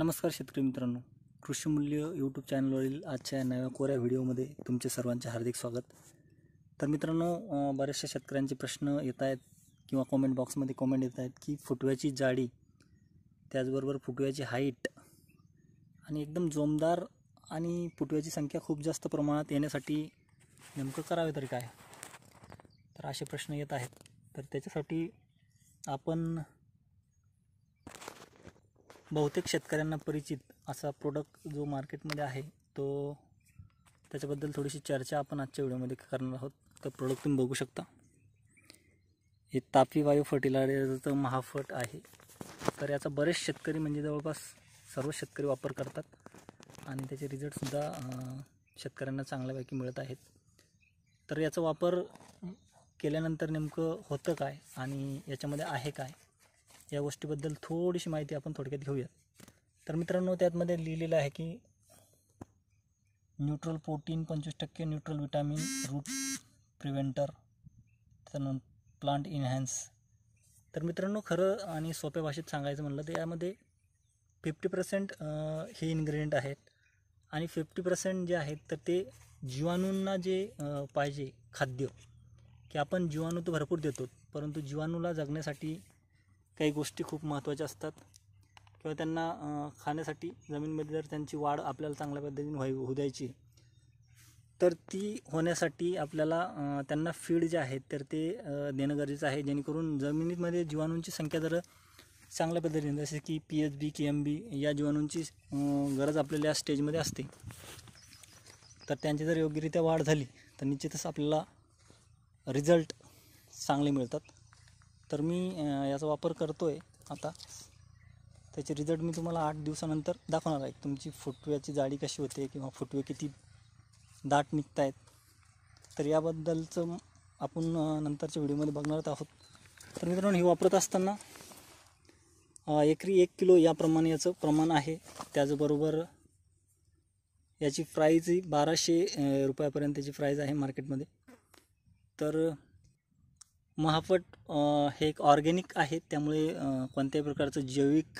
नमस्कार शेतकरी मित्रांनो कृषी मूल्य यूट्यूब चॅनलवरील आजच्या नव्या कोऱ्या व्हिडिओमध्ये तुमचे सर्वांचे हार्दिक स्वागत तर मित्रांनो बऱ्याचशा शेतकऱ्यांचे प्रश्न येत आहेत किंवा कॉमेंट बॉक्समध्ये कॉमेंट येत आहेत की फुटव्याची जाडी त्याचबरोबर फुटव्याची हाईट आणि एकदम जोमदार आणि फुटव्याची संख्या खूप जास्त प्रमाणात येण्यासाठी नेमकं करावे तरी काय तर असे प्रश्न येत आहेत तर त्याच्यासाठी आपण बहुतेक शेतकऱ्यांना परिचित असा प्रोडक्ट जो मार्केटमध्ये आहे तो त्याच्याबद्दल थोडीशी चर्चा आपण आजच्या व्हिडिओमध्ये करणार आहोत तर प्रोडक्ट तुम्ही बघू शकता हे तापी वायू फर्टिलायझरचं महाफट आहे तर याचा बरेच शेतकरी म्हणजे जवळपास सर्व शेतकरी वापर करतात आणि त्याचे रिझल्टसुद्धा शेतकऱ्यांना चांगल्यापैकी मिळत आहेत तर याचा वापर केल्यानंतर नेमकं होतं काय आणि याच्यामध्ये आहे काय या गोष्टीबद्दल थोडीशी माहिती आपण थोडक्यात घेऊयात तर मित्रांनो त्यातमध्ये लिहिलेलं आहे की न्यूट्रल प्रोटीन पंचवीस टक्के न्यूट्रल विटॅमिन रूट प्रिव्हेंटर त्यानंतर प्लांट इन्हॅन्स तर मित्रांनो खरं आणि सोप्या भाषेत सांगायचं म्हटलं तर यामध्ये फिफ्टी पर्सेंट हे इन्ग्रेडियंट आहेत आणि फिफ्टी पर्सेंट जे आहेत तर ते जीवाणूंना जे पाहिजे खाद्य की आपण जीवाणू तर भरपूर देतो परंतु जीवाणूला जगण्यासाठी काही गोष्टी खूप महत्त्वाच्या असतात किंवा त्यांना खाण्यासाठी जमीनमध्ये जर त्यांची वाढ आपल्याला चांगल्या पद्धतीने व्हाय होऊ द्यायची तर ती होण्यासाठी आपल्याला त्यांना फीड जे आहेत तर ते देणं गरजेचं आहे जेणेकरून जमिनीमध्ये जीवाणूंची संख्या जर चांगल्या पद्धतीने जसे की P H B K M B या जीवाणूंची गरज आपल्याला या स्टेजमध्ये असते तर त्यांची जर योग्यरित्या वाढ झाली तर निश्चितच आपल्याला रिझल्ट चांगले मिळतात तर मी याचा वापर करतो आहे आता त्याचे रिझल्ट मी तुम्हाला आठ दिवसानंतर दाखवणार आहे तुमची फुटव्याची जाडी कशी होते किंवा फुटवे किती दाट निघत आहेत तर याबद्दलचं आपण नंतरच्या व्हिडिओमध्ये बघणार आहोत तर मित्रांनो हे वापरत असताना एकरी एक किलो याप्रमाणे याचं प्रमाण आहे त्याचबरोबर याची प्राईज ही बाराशे रुपयापर्यंत याची प्राईज आहे मार्केटमध्ये तर महापट हे एक ऑर्गेनिक आहे त्यामुळे कोणत्याही प्रकारचं जैविक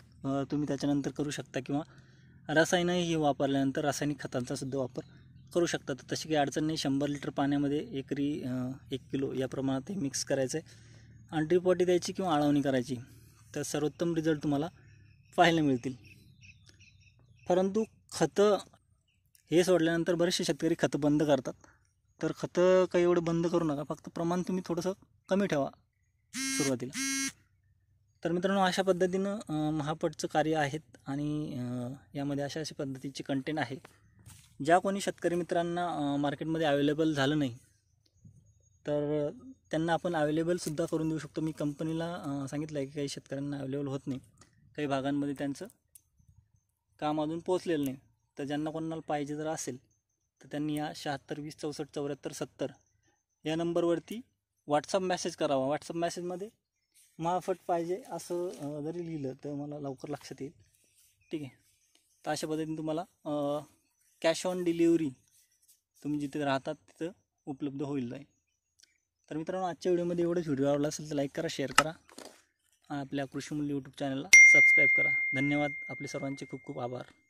तुम्ही त्याच्यानंतर करू शकता किंवा हे वापरल्यानंतर रासायनिक खतांचा सुद्धा वापर करू शकता तर तशी काही अडचण नाही शंभर लिटर पाण्यामध्ये एकरी एक किलो या प्रमाणात ते मिक्स करायचं आहे आणि ड्रिपवाटी द्यायची किंवा आळवणी करायची तर सर्वोत्तम रिझल्ट तुम्हाला पाहायला मिळतील परंतु खतं हे सोडल्यानंतर बरेचसे शेतकरी खतं बंद करतात तर खतं काही एवढं बंद करू नका फक्त प्रमाण तुम्ही थोडंसं कमी ठेवा सुरुवातीला तर मित्रांनो अशा पद्धतीनं महापटचं कार्य आहेत आणि यामध्ये अशा अशा पद्धतीची कंटेंट आहे ज्या कोणी शेतकरी मित्रांना मार्केटमध्ये अवेलेबल झालं नाही तर त्यांना आपण अवेलेबलसुद्धा करून देऊ शकतो मी कंपनीला सांगितलं आहे की काही शेतकऱ्यांना अवेलेबल होत नाही काही भागांमध्ये त्यांचं काम अजून पोचलेलं नाही तर ज्यांना कोणाला पाहिजे जर असेल तर त्यांनी या शहात्तर वीस चौसष्ट चौऱ्याहत्तर सत्तर या नंबरवरती व्हॉट्सअप मेसेज करावा व्हॉट्सअप मेसेजमध्ये माफट पाहिजे असं जरी लिहिलं तर मला लवकर लक्षात येईल ठीक आहे तर अशा पद्धतीने तुम्हाला कॅश ऑन डिलिव्हरी तुम्ही जिथे राहतात तिथं उपलब्ध होईल जाईल तर मित्रांनो आजच्या व्हिडिओमध्ये एवढंच व्हिडिओ आवडला असेल तर लाईक करा शेअर करा आणि आपल्या कृषीमूल्य यूट्यूब चॅनलला सबस्क्राईब करा धन्यवाद आपले सर्वांचे खूप खूप आभार